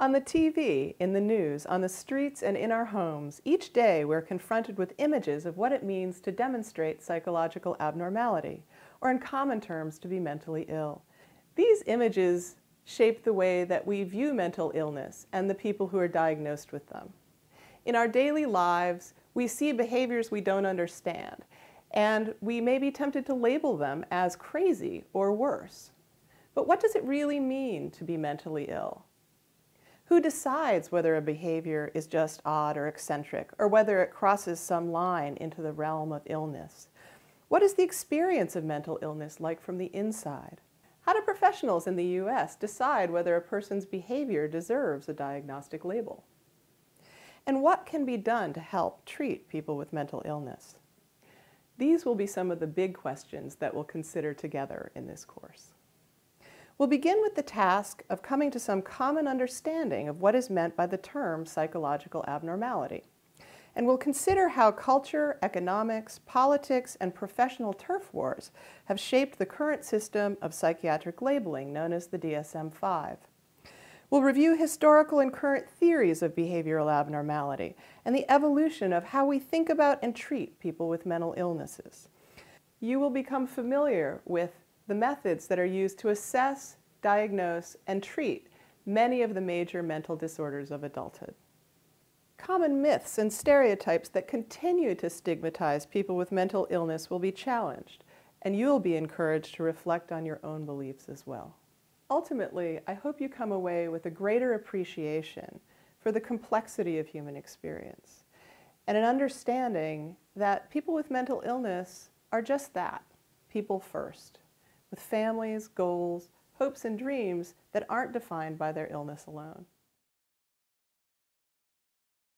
On the TV, in the news, on the streets, and in our homes, each day we're confronted with images of what it means to demonstrate psychological abnormality, or in common terms, to be mentally ill. These images shape the way that we view mental illness and the people who are diagnosed with them. In our daily lives, we see behaviors we don't understand, and we may be tempted to label them as crazy or worse. But what does it really mean to be mentally ill? Who decides whether a behavior is just odd or eccentric, or whether it crosses some line into the realm of illness? What is the experience of mental illness like from the inside? How do professionals in the US decide whether a person's behavior deserves a diagnostic label? And what can be done to help treat people with mental illness? These will be some of the big questions that we'll consider together in this course. We'll begin with the task of coming to some common understanding of what is meant by the term psychological abnormality. And we'll consider how culture, economics, politics, and professional turf wars have shaped the current system of psychiatric labeling known as the DSM 5. We'll review historical and current theories of behavioral abnormality and the evolution of how we think about and treat people with mental illnesses. You will become familiar with the methods that are used to assess, diagnose, and treat many of the major mental disorders of adulthood. Common myths and stereotypes that continue to stigmatize people with mental illness will be challenged, and you'll be encouraged to reflect on your own beliefs as well. Ultimately, I hope you come away with a greater appreciation for the complexity of human experience and an understanding that people with mental illness are just that, people first with families, goals, hopes, and dreams that aren't defined by their illness alone.